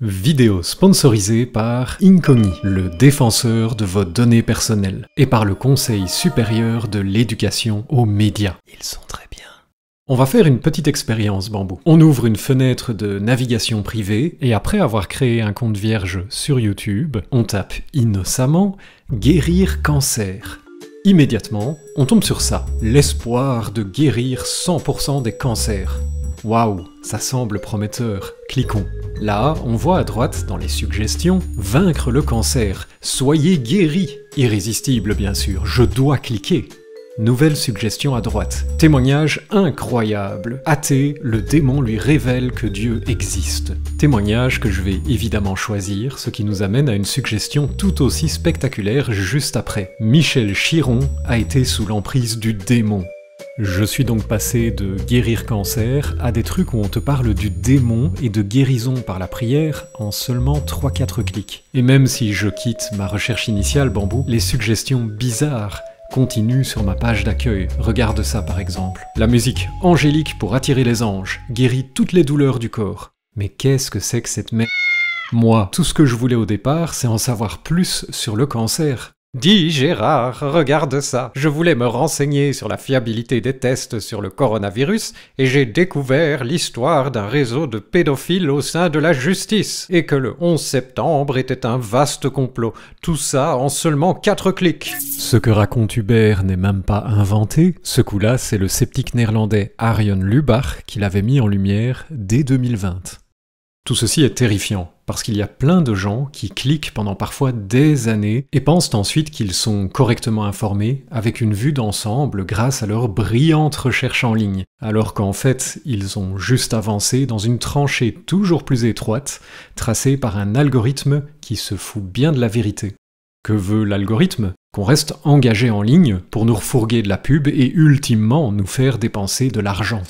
Vidéo sponsorisée par Incogni, le défenseur de vos données personnelles, et par le Conseil supérieur de l'éducation aux médias. Ils sont très bien. On va faire une petite expérience bambou. On ouvre une fenêtre de navigation privée et après avoir créé un compte vierge sur YouTube, on tape innocemment guérir cancer. Immédiatement, on tombe sur ça, l'espoir de guérir 100% des cancers. Waouh, ça semble prometteur. Cliquons. Là, on voit à droite, dans les suggestions, Vaincre le cancer. Soyez guéri. Irrésistible, bien sûr. Je dois cliquer. Nouvelle suggestion à droite. Témoignage incroyable. Athée, le démon lui révèle que Dieu existe. Témoignage que je vais évidemment choisir, ce qui nous amène à une suggestion tout aussi spectaculaire juste après. Michel Chiron a été sous l'emprise du démon. Je suis donc passé de guérir cancer à des trucs où on te parle du démon et de guérison par la prière en seulement 3-4 clics. Et même si je quitte ma recherche initiale bambou, les suggestions bizarres continuent sur ma page d'accueil. Regarde ça par exemple. La musique angélique pour attirer les anges guérit toutes les douleurs du corps. Mais qu'est-ce que c'est que cette merde moi, tout ce que je voulais au départ, c'est en savoir plus sur le cancer. Dis Gérard, regarde ça. Je voulais me renseigner sur la fiabilité des tests sur le coronavirus et j'ai découvert l'histoire d'un réseau de pédophiles au sein de la justice et que le 11 septembre était un vaste complot. Tout ça en seulement 4 clics. Ce que raconte Hubert n'est même pas inventé. Ce coup-là, c'est le sceptique néerlandais Arion Lubach qui l'avait mis en lumière dès 2020. Tout ceci est terrifiant, parce qu'il y a plein de gens qui cliquent pendant parfois des années et pensent ensuite qu'ils sont correctement informés avec une vue d'ensemble grâce à leur brillante recherche en ligne, alors qu'en fait ils ont juste avancé dans une tranchée toujours plus étroite, tracée par un algorithme qui se fout bien de la vérité. Que veut l'algorithme Qu'on reste engagé en ligne pour nous refourguer de la pub et ultimement nous faire dépenser de l'argent.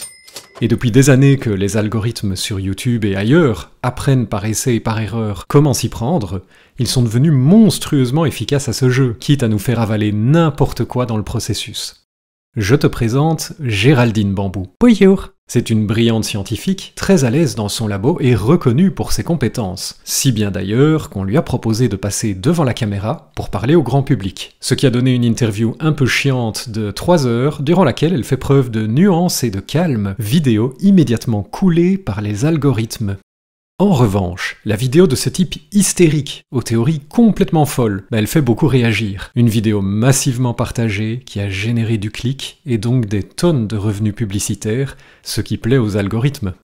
Et depuis des années que les algorithmes sur YouTube et ailleurs apprennent par essai et par erreur comment s'y prendre, ils sont devenus monstrueusement efficaces à ce jeu, quitte à nous faire avaler n'importe quoi dans le processus. Je te présente Géraldine Bambou. C'est une brillante scientifique, très à l'aise dans son labo et reconnue pour ses compétences, si bien d'ailleurs qu'on lui a proposé de passer devant la caméra pour parler au grand public, ce qui a donné une interview un peu chiante de 3 heures durant laquelle elle fait preuve de nuance et de calme, vidéo immédiatement coulée par les algorithmes. En revanche, la vidéo de ce type hystérique, aux théories complètement folles, bah elle fait beaucoup réagir. Une vidéo massivement partagée qui a généré du clic et donc des tonnes de revenus publicitaires, ce qui plaît aux algorithmes.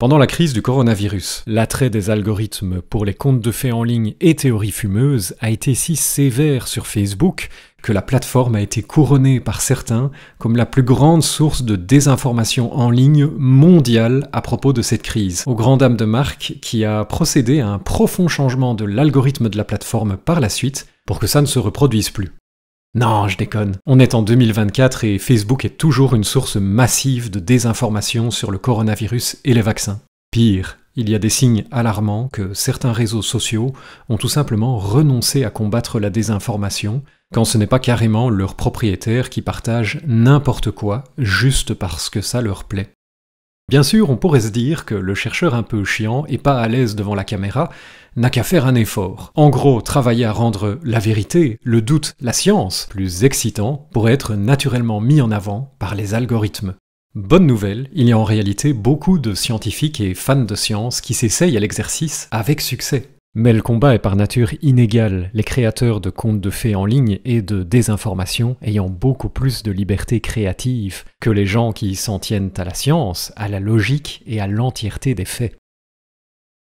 Pendant la crise du coronavirus, l'attrait des algorithmes pour les comptes de faits en ligne et théories fumeuses a été si sévère sur Facebook que la plateforme a été couronnée par certains comme la plus grande source de désinformation en ligne mondiale à propos de cette crise. Au grand dam de marque qui a procédé à un profond changement de l'algorithme de la plateforme par la suite pour que ça ne se reproduise plus. Non, je déconne. On est en 2024 et Facebook est toujours une source massive de désinformation sur le coronavirus et les vaccins. Pire, il y a des signes alarmants que certains réseaux sociaux ont tout simplement renoncé à combattre la désinformation, quand ce n'est pas carrément leurs propriétaires qui partagent n'importe quoi juste parce que ça leur plaît. Bien sûr, on pourrait se dire que le chercheur un peu chiant et pas à l'aise devant la caméra n'a qu'à faire un effort. En gros, travailler à rendre la vérité, le doute, la science plus excitant pourrait être naturellement mis en avant par les algorithmes. Bonne nouvelle, il y a en réalité beaucoup de scientifiques et fans de science qui s'essayent à l'exercice avec succès. Mais le combat est par nature inégal, les créateurs de contes de fées en ligne et de désinformation ayant beaucoup plus de liberté créative que les gens qui s'en tiennent à la science, à la logique et à l'entièreté des faits.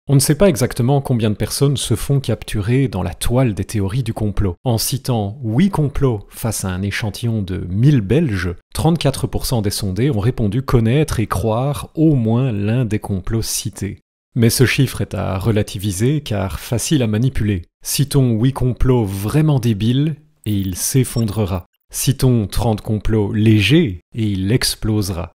On ne sait pas exactement combien de personnes se font capturer dans la toile des théories du complot. En citant 8 complots face à un échantillon de 1000 Belges, 34% des sondés ont répondu connaître et croire au moins l'un des complots cités. Mais ce chiffre est à relativiser car facile à manipuler. Citons 8 complots vraiment débiles et il s'effondrera. Citons 30 complots légers et il explosera.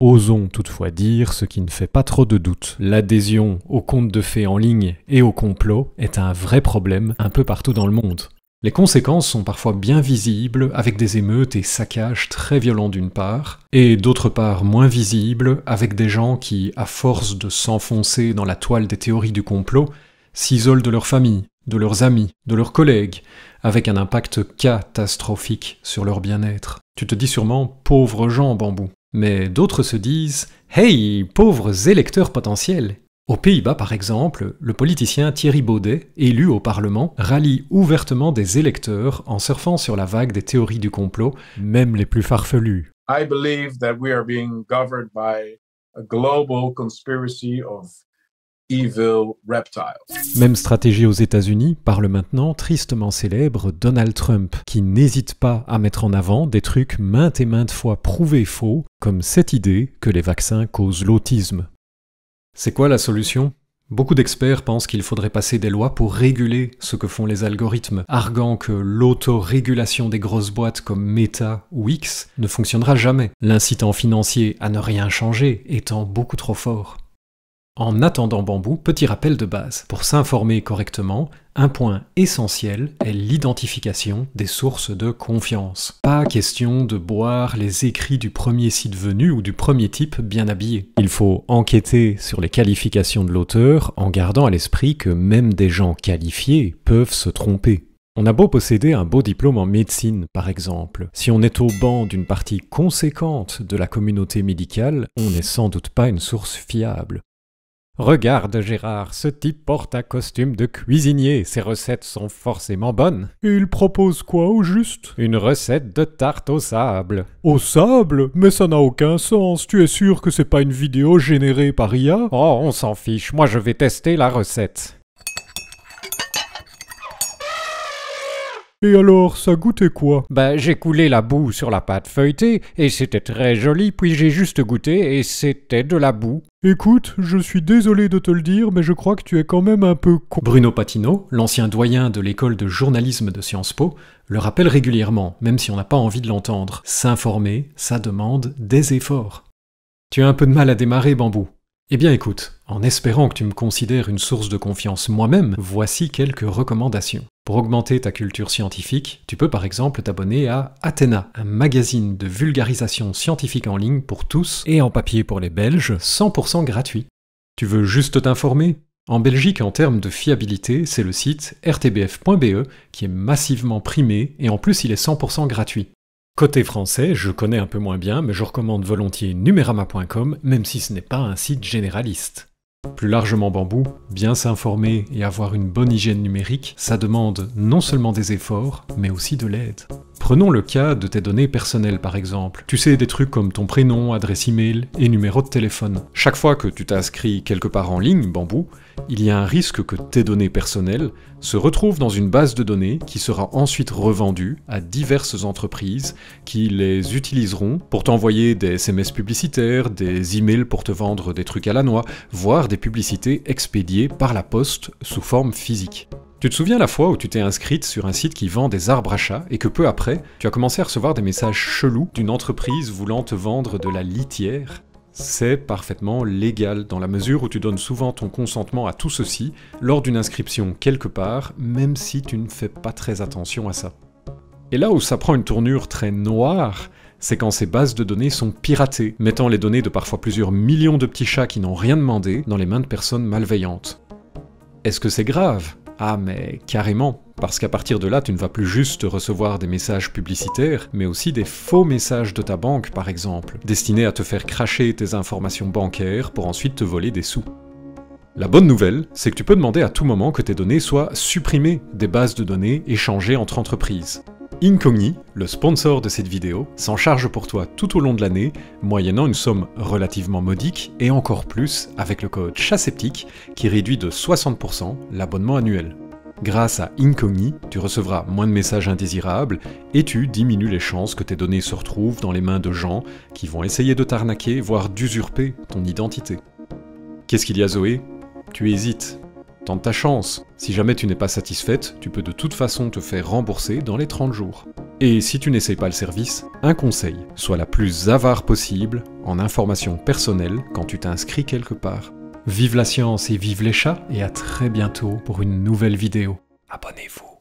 Osons toutefois dire ce qui ne fait pas trop de doute. L'adhésion aux contes de fées en ligne et aux complots est un vrai problème un peu partout dans le monde. Les conséquences sont parfois bien visibles, avec des émeutes et saccages très violents d'une part, et d'autre part moins visibles, avec des gens qui, à force de s'enfoncer dans la toile des théories du complot, s'isolent de leur famille, de leurs amis, de leurs collègues, avec un impact catastrophique sur leur bien-être. Tu te dis sûrement pauvres gens bambou. Mais d'autres se disent Hey, pauvres électeurs potentiels, aux Pays-Bas, par exemple, le politicien Thierry Baudet, élu au Parlement, rallie ouvertement des électeurs en surfant sur la vague des théories du complot, même les plus farfelues. I believe that we are being governed by a global conspiracy of evil reptiles. Même stratégie aux États-Unis parle maintenant tristement célèbre Donald Trump, qui n'hésite pas à mettre en avant des trucs maintes et maintes fois prouvés faux, comme cette idée que les vaccins causent l'autisme. C'est quoi la solution Beaucoup d'experts pensent qu'il faudrait passer des lois pour réguler ce que font les algorithmes, arguant que l'autorégulation des grosses boîtes comme Meta ou X ne fonctionnera jamais, l'incitant financier à ne rien changer étant beaucoup trop fort. En attendant bambou, petit rappel de base. Pour s'informer correctement, un point essentiel est l'identification des sources de confiance. Pas question de boire les écrits du premier site venu ou du premier type bien habillé. Il faut enquêter sur les qualifications de l'auteur en gardant à l'esprit que même des gens qualifiés peuvent se tromper. On a beau posséder un beau diplôme en médecine, par exemple, si on est au banc d'une partie conséquente de la communauté médicale, on n'est sans doute pas une source fiable. Regarde Gérard, ce type porte un costume de cuisinier, ses recettes sont forcément bonnes. Il propose quoi au juste Une recette de tarte au sable. Au sable Mais ça n'a aucun sens, tu es sûr que c'est pas une vidéo générée par IA Oh, on s'en fiche, moi je vais tester la recette. Et alors, ça goûtait quoi Bah, j'ai coulé la boue sur la pâte feuilletée, et c'était très joli, puis j'ai juste goûté, et c'était de la boue. Écoute, je suis désolé de te le dire, mais je crois que tu es quand même un peu con. Bruno Patino, l'ancien doyen de l'école de journalisme de Sciences Po, le rappelle régulièrement, même si on n'a pas envie de l'entendre. S'informer, ça demande des efforts. Tu as un peu de mal à démarrer, Bambou. Eh bien écoute, en espérant que tu me considères une source de confiance moi-même, voici quelques recommandations. Pour augmenter ta culture scientifique, tu peux par exemple t'abonner à Athéna, un magazine de vulgarisation scientifique en ligne pour tous et en papier pour les Belges, 100% gratuit. Tu veux juste t'informer En Belgique, en termes de fiabilité, c'est le site rtbf.be qui est massivement primé et en plus il est 100% gratuit. Côté français, je connais un peu moins bien, mais je recommande volontiers numerama.com, même si ce n'est pas un site généraliste. Plus largement bambou, bien s'informer et avoir une bonne hygiène numérique, ça demande non seulement des efforts, mais aussi de l'aide. Prenons le cas de tes données personnelles par exemple. Tu sais des trucs comme ton prénom, adresse email et numéro de téléphone. Chaque fois que tu t'inscris quelque part en ligne, bambou, il y a un risque que tes données personnelles se retrouvent dans une base de données qui sera ensuite revendue à diverses entreprises qui les utiliseront pour t'envoyer des SMS publicitaires, des emails pour te vendre des trucs à la noix, voire des publicités expédiées par la poste sous forme physique. Tu te souviens la fois où tu t'es inscrite sur un site qui vend des arbres à chat et que peu après, tu as commencé à recevoir des messages chelous d'une entreprise voulant te vendre de la litière c'est parfaitement légal dans la mesure où tu donnes souvent ton consentement à tout ceci lors d'une inscription quelque part, même si tu ne fais pas très attention à ça. Et là où ça prend une tournure très noire, c'est quand ces bases de données sont piratées, mettant les données de parfois plusieurs millions de petits chats qui n'ont rien demandé dans les mains de personnes malveillantes. Est-ce que c'est grave ah mais carrément parce qu'à partir de là, tu ne vas plus juste recevoir des messages publicitaires, mais aussi des faux messages de ta banque, par exemple, destinés à te faire cracher tes informations bancaires pour ensuite te voler des sous. La bonne nouvelle, c'est que tu peux demander à tout moment que tes données soient supprimées des bases de données échangées entre entreprises. Incogni, le sponsor de cette vidéo, s'en charge pour toi tout au long de l'année, moyennant une somme relativement modique et encore plus avec le code CHASSEPTIQUE qui réduit de 60% l'abonnement annuel. Grâce à Incogni, tu recevras moins de messages indésirables et tu diminues les chances que tes données se retrouvent dans les mains de gens qui vont essayer de t'arnaquer, voire d'usurper ton identité. Qu'est-ce qu'il y a Zoé Tu hésites, Tente ta chance. Si jamais tu n'es pas satisfaite, tu peux de toute façon te faire rembourser dans les 30 jours. Et si tu n'essayes pas le service, un conseil, sois la plus avare possible en informations personnelles quand tu t'inscris quelque part. Vive la science et vive les chats, et à très bientôt pour une nouvelle vidéo. Abonnez-vous.